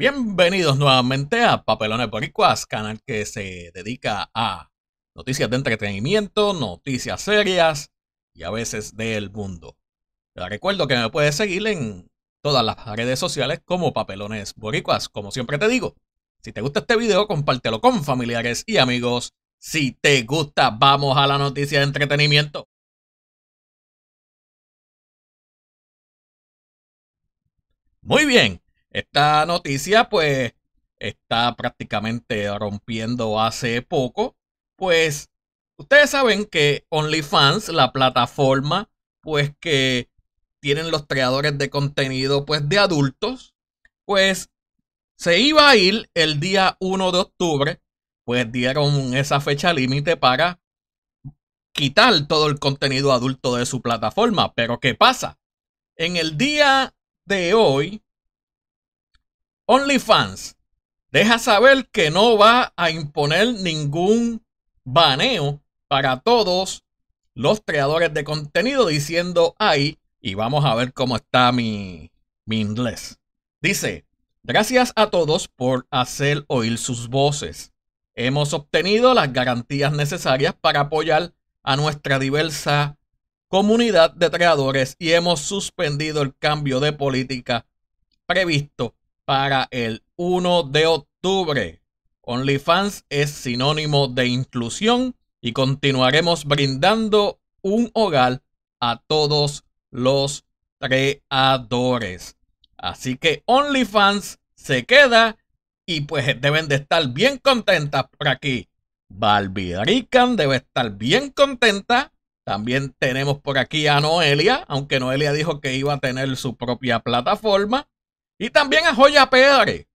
Bienvenidos nuevamente a Papelones Boricuas, canal que se dedica a noticias de entretenimiento, noticias serias y a veces del mundo. recuerdo que me puedes seguir en todas las redes sociales como Papelones Boricuas, como siempre te digo. Si te gusta este video, compártelo con familiares y amigos. Si te gusta, vamos a la noticia de entretenimiento. Muy bien, esta noticia, pues, está prácticamente rompiendo hace poco. Pues, ustedes saben que OnlyFans, la plataforma, pues que tienen los creadores de contenido, pues, de adultos, pues, se iba a ir el día 1 de octubre, pues dieron esa fecha límite para quitar todo el contenido adulto de su plataforma. Pero ¿qué pasa? En el día de hoy, OnlyFans deja saber que no va a imponer ningún baneo para todos los creadores de contenido diciendo ahí, y vamos a ver cómo está mi, mi inglés. Dice, gracias a todos por hacer oír sus voces. Hemos obtenido las garantías necesarias para apoyar a nuestra diversa comunidad de creadores y hemos suspendido el cambio de política previsto para el 1 de octubre. OnlyFans es sinónimo de inclusión y continuaremos brindando un hogar a todos los creadores. Así que OnlyFans se queda y pues deben de estar bien contentas por aquí. Barbirican debe estar bien contenta. También tenemos por aquí a Noelia, aunque Noelia dijo que iba a tener su propia plataforma. Y también a Joya Pedre.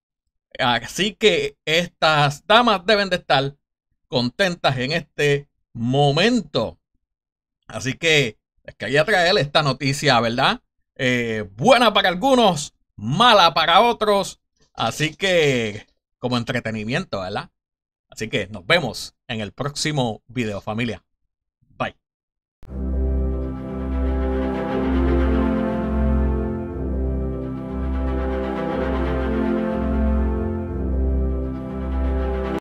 Así que estas damas deben de estar contentas en este momento. Así que les quería traer esta noticia, ¿verdad? Eh, buena para algunos, mala para otros. Así que, como entretenimiento, ¿verdad? Así que nos vemos en el próximo video, familia.